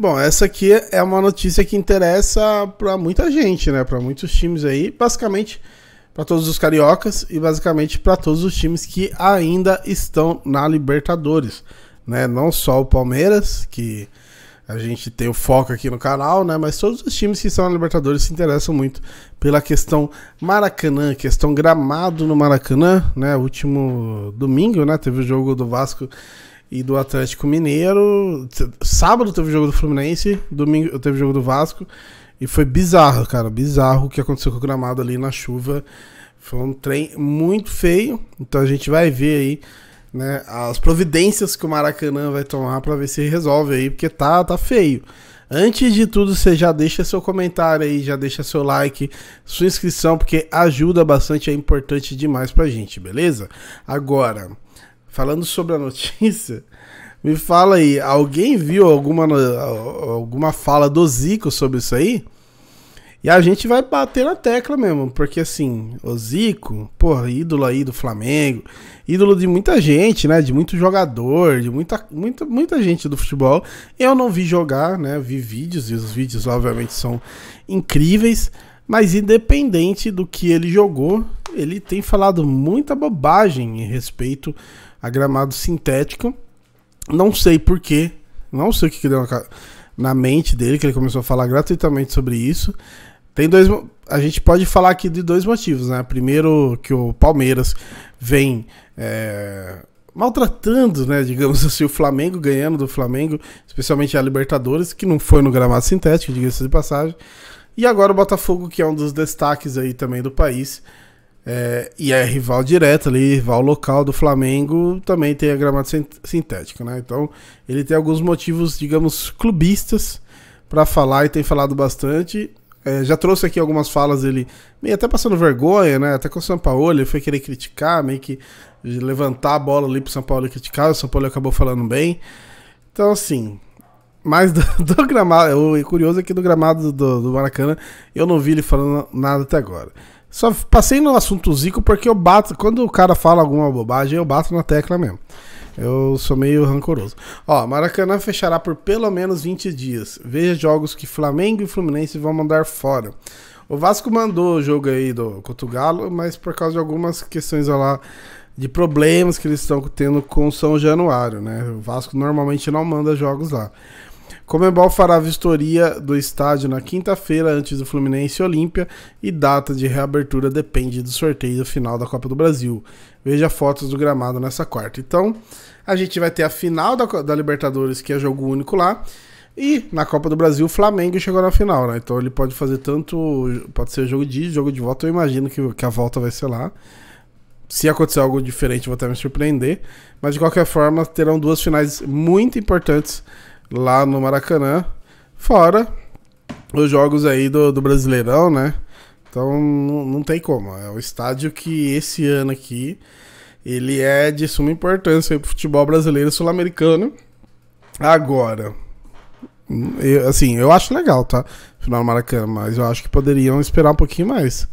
Bom, essa aqui é uma notícia que interessa para muita gente, né? Para muitos times aí, basicamente para todos os cariocas e basicamente para todos os times que ainda estão na Libertadores, né? Não só o Palmeiras, que a gente tem o foco aqui no canal, né? Mas todos os times que estão na Libertadores se interessam muito pela questão Maracanã, questão gramado no Maracanã, né? Último domingo, né? Teve o jogo do Vasco e do Atlético Mineiro. Sábado teve o jogo do Fluminense, domingo teve o jogo do Vasco. E foi bizarro, cara, bizarro o que aconteceu com o gramado ali na chuva. Foi um trem muito feio. Então a gente vai ver aí né, as providências que o Maracanã vai tomar para ver se resolve aí, porque tá, tá feio. Antes de tudo, você já deixa seu comentário aí, já deixa seu like, sua inscrição, porque ajuda bastante, é importante demais pra gente, beleza? Agora, falando sobre a notícia, me fala aí, alguém viu alguma, alguma fala do Zico sobre isso aí? E a gente vai bater na tecla mesmo, porque assim, o Zico, porra, ídolo aí do Flamengo, ídolo de muita gente, né? De muito jogador, de muita, muita, muita gente do futebol. Eu não vi jogar, né? Vi vídeos, e os vídeos, obviamente, são incríveis. Mas independente do que ele jogou, ele tem falado muita bobagem em respeito a gramado sintético. Não sei porquê, não sei o que, que deu na, na mente dele, que ele começou a falar gratuitamente sobre isso. Tem dois. A gente pode falar aqui de dois motivos, né? Primeiro, que o Palmeiras vem. É, maltratando, né, digamos assim, o Flamengo, ganhando do Flamengo, especialmente a Libertadores, que não foi no gramado sintético, diga-se de passagem. E agora o Botafogo, que é um dos destaques aí também do país, é, e é rival direto ali, rival local do Flamengo, também tem a gramado sintética, né? Então ele tem alguns motivos, digamos, clubistas para falar e tem falado bastante. É, já trouxe aqui algumas falas dele, meio até passando vergonha, né? Até com o São Paulo, ele foi querer criticar, meio que levantar a bola ali pro São Paulo e criticar, o São Paulo acabou falando bem. Então, assim, mas do, do, gramado, o curioso é que do gramado do, do Maracanã eu não vi ele falando nada até agora. Só passei no assunto Zico porque eu bato. Quando o cara fala alguma bobagem, eu bato na tecla mesmo. Eu sou meio rancoroso. Ó, Maracanã fechará por pelo menos 20 dias. Veja jogos que Flamengo e Fluminense vão mandar fora. O Vasco mandou o jogo aí do Cotugalo mas por causa de algumas questões lá de problemas que eles estão tendo com São Januário, né? O Vasco normalmente não manda jogos lá. Comebol fará vistoria do estádio na quinta-feira antes do Fluminense e Olímpia e data de reabertura depende do sorteio final da Copa do Brasil. Veja fotos do gramado nessa quarta. Então, a gente vai ter a final da, da Libertadores, que é jogo único lá. E na Copa do Brasil, o Flamengo chegou na final, né? Então ele pode fazer tanto. Pode ser jogo de jogo de volta. Eu imagino que, que a volta vai ser lá. Se acontecer algo diferente, vou até me surpreender. Mas de qualquer forma, terão duas finais muito importantes lá no Maracanã. Fora os jogos aí do, do Brasileirão, né? Então não, tem como. É um estádio que esse ano aqui ele é de suma importância para o futebol brasileiro sul-americano. Agora, eu, assim, eu acho legal, tá? Final do Maracanã, mas eu acho que poderiam esperar um pouquinho mais.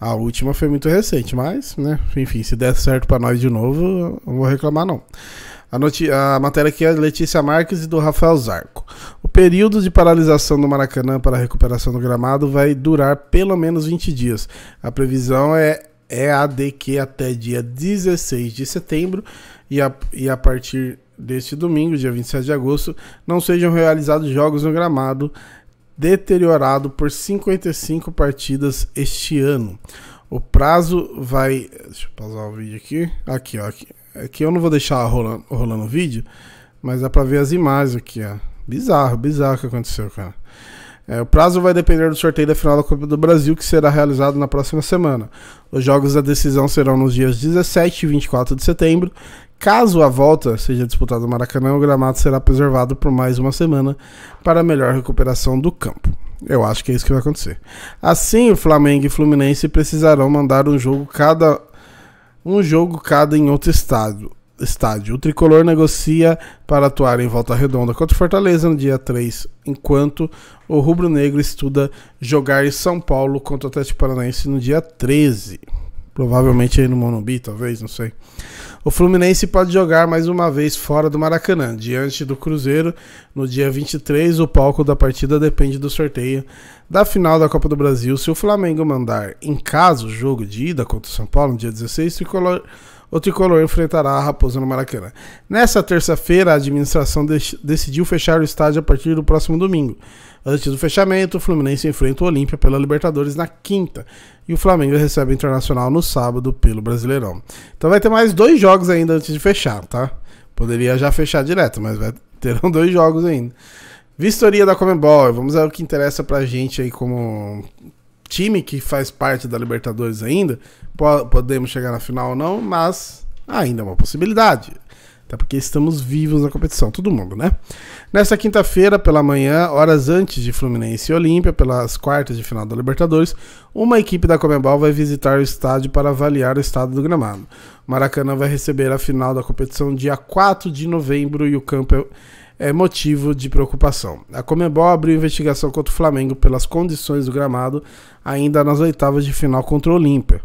A última foi muito recente, mas, né? Enfim, se der certo para nós de novo, eu não vou reclamar não. A, a, matéria aqui é Letícia Marques e do Rafael Zarco. O período de paralisação do Maracanã para a recuperação do gramado vai durar pelo menos 20 dias. A previsão é, é a de que até dia 16 de setembro e a, e a partir deste domingo, dia 27 de agosto, não sejam realizados jogos no gramado deteriorado por 55 partidas este ano. O prazo vai. Deixa eu pausar o vídeo aqui. Aqui, ó. Aqui. Aqui é eu não vou deixar rolando, rolando o vídeo, mas dá é pra ver as imagens aqui, ó. Bizarro, bizarro o que aconteceu, cara. É, o prazo vai depender do sorteio da final da Copa do Brasil, que será realizado na próxima semana. Os jogos da decisão serão nos dias 17 e 24 de setembro. Caso a volta seja disputada no Maracanã, o gramado será preservado por mais uma semana para melhor recuperação do campo. Eu acho que é isso que vai acontecer. Assim, o Flamengo e o Fluminense precisarão mandar um jogo cada um jogo cada em outro estádio. estádio. O tricolor negocia para atuar em volta redonda contra Fortaleza no dia 3, enquanto o rubro-negro estuda jogar em São Paulo contra o Atlético Paranaense no dia 13. Provavelmente aí no Monumbi, talvez, não sei. O Fluminense pode jogar mais uma vez fora do Maracanã, diante do Cruzeiro, no dia 23. O palco da partida depende do sorteio da final da Copa do Brasil. Se o Flamengo mandar em casa o jogo de ida contra o São Paulo, no dia 16, o tricolor o tricolor enfrentará a Raposa no Maracanã. Nessa terça-feira, a administração dec decidiu fechar o estádio a partir do próximo domingo. Antes do fechamento, o Fluminense enfrenta o Olímpia pela Libertadores na quinta e o Flamengo recebe o Internacional no sábado pelo Brasileirão. Então vai ter mais dois jogos ainda antes de fechar, tá? Poderia já fechar direto, mas vai, terão dois jogos ainda. Vistoria da Comembol, vamos ver o que interessa pra gente aí como time que faz parte da Libertadores ainda. Podemos chegar na final ou não, mas ainda é uma possibilidade. Até porque estamos vivos na competição, todo mundo, né? Nesta quinta-feira, pela manhã, horas antes de Fluminense e Olímpia, pelas quartas de final da Libertadores, uma equipe da Comebol vai visitar o estádio para avaliar o estado do gramado. Maracanã vai receber a final da competição dia 4 de novembro e o campo é é motivo de preocupação. A Comebol abriu investigação contra o Flamengo pelas condições do gramado ainda nas oitavas de final contra o Olímpia.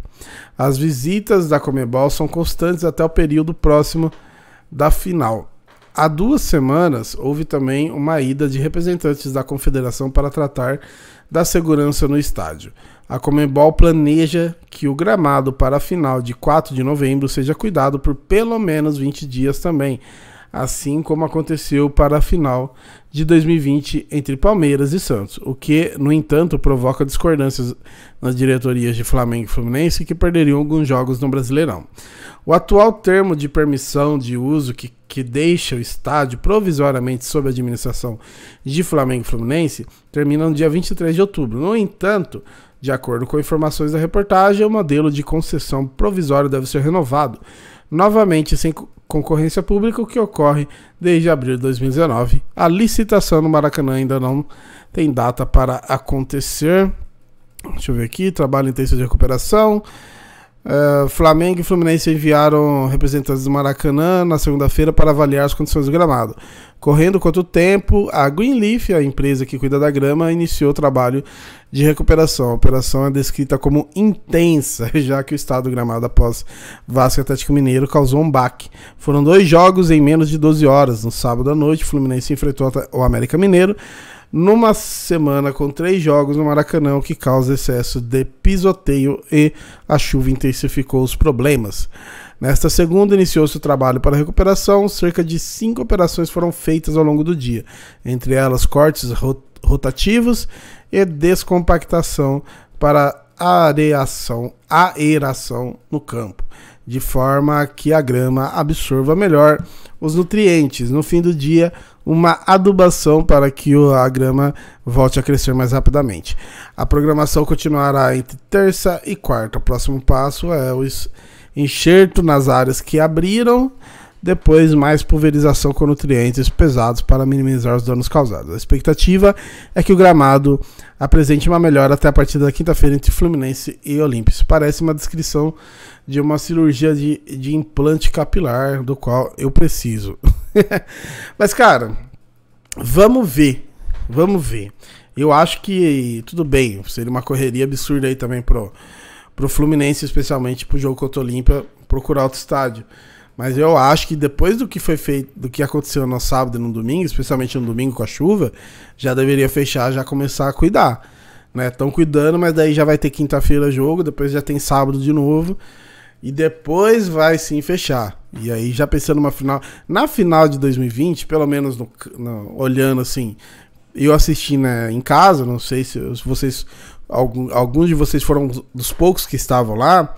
As visitas da Comebol são constantes até o período próximo da final. Há duas semanas houve também uma ida de representantes da confederação para tratar da segurança no estádio. A Comebol planeja que o gramado para a final de 4 de novembro seja cuidado por pelo menos 20 dias também assim como aconteceu para a final de 2020 entre Palmeiras e Santos, o que, no entanto, provoca discordâncias nas diretorias de Flamengo e Fluminense que perderiam alguns jogos no Brasileirão. O atual termo de permissão de uso que, que deixa o estádio provisoriamente sob a administração de Flamengo e Fluminense termina no dia 23 de outubro. No entanto, de acordo com informações da reportagem, o modelo de concessão provisório deve ser renovado, novamente sem concorrência pública, o que ocorre desde abril de 2019. A licitação no Maracanã ainda não tem data para acontecer. Deixa eu ver aqui, trabalho intenso de recuperação, é, Flamengo e Fluminense enviaram representantes do Maracanã na segunda-feira para avaliar as condições do gramado. Correndo quanto tempo, a Greenleaf, a empresa que cuida da grama, iniciou o trabalho de recuperação. A operação é descrita como intensa, já que o estado do gramado após Vasco Atlético Mineiro causou um baque. Foram dois jogos em menos de 12 horas. No sábado à noite, o Fluminense enfrentou o América Mineiro numa semana com três jogos no Maracanã, o que causa excesso de pisoteio e a chuva intensificou os problemas. Nesta segunda, iniciou-se o trabalho para recuperação. Cerca de cinco operações foram feitas ao longo do dia, entre elas cortes rotativos e descompactação para areação, aeração no campo, de forma que a grama absorva melhor os nutrientes. No fim do dia, uma adubação para que a grama volte a crescer mais rapidamente. A programação continuará entre terça e quarta. O próximo passo é o enxerto nas áreas que abriram depois mais pulverização com nutrientes pesados para minimizar os danos causados. A expectativa é que o gramado apresente uma melhora até a partida da quinta-feira entre Fluminense e Olímpicos. Parece uma descrição de uma cirurgia de, de implante capilar, do qual eu preciso. Mas, cara, vamos ver. Vamos ver. Eu acho que tudo bem, seria uma correria absurda aí também pro, pro Fluminense, especialmente pro jogo contra o Olímpia, procurar outro estádio. Mas eu acho que depois do que foi feito, do que aconteceu no sábado e no domingo, especialmente no domingo com a chuva, já deveria fechar, já começar a cuidar. Estão né? cuidando, mas daí já vai ter quinta-feira jogo, depois já tem sábado de novo. E depois vai sim fechar. E aí, já pensando numa final. Na final de 2020, pelo menos no, no, olhando assim, eu assisti né, em casa, não sei se vocês. Algum, alguns de vocês foram dos poucos que estavam lá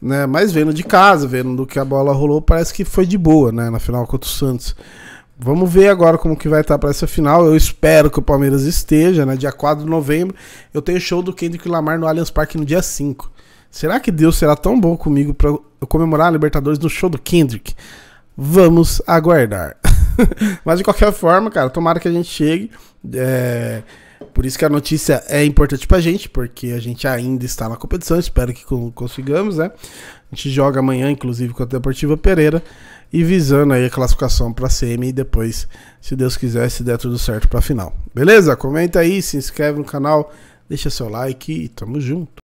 né? Mas vendo de casa, vendo do que a bola rolou, parece que foi de boa, né? Na final contra o Santos. Vamos ver agora como que vai estar tá para essa final. Eu espero que o Palmeiras esteja, né? Dia 4 de novembro. Eu tenho show do Kendrick Lamar no Allianz Parque no dia 5. Será que Deus será tão bom comigo para eu comemorar a Libertadores no show do Kendrick? Vamos aguardar. Mas de qualquer forma, cara, tomara que a gente chegue. É... Por isso que a notícia é importante pra gente, porque a gente ainda está na competição, espero que consigamos, né? A gente joga amanhã, inclusive, com a Deportiva Pereira e visando aí a classificação para CM e depois, se Deus quiser, se der tudo certo para final. Beleza? Comenta aí, se inscreve no canal, deixa seu like e tamo junto.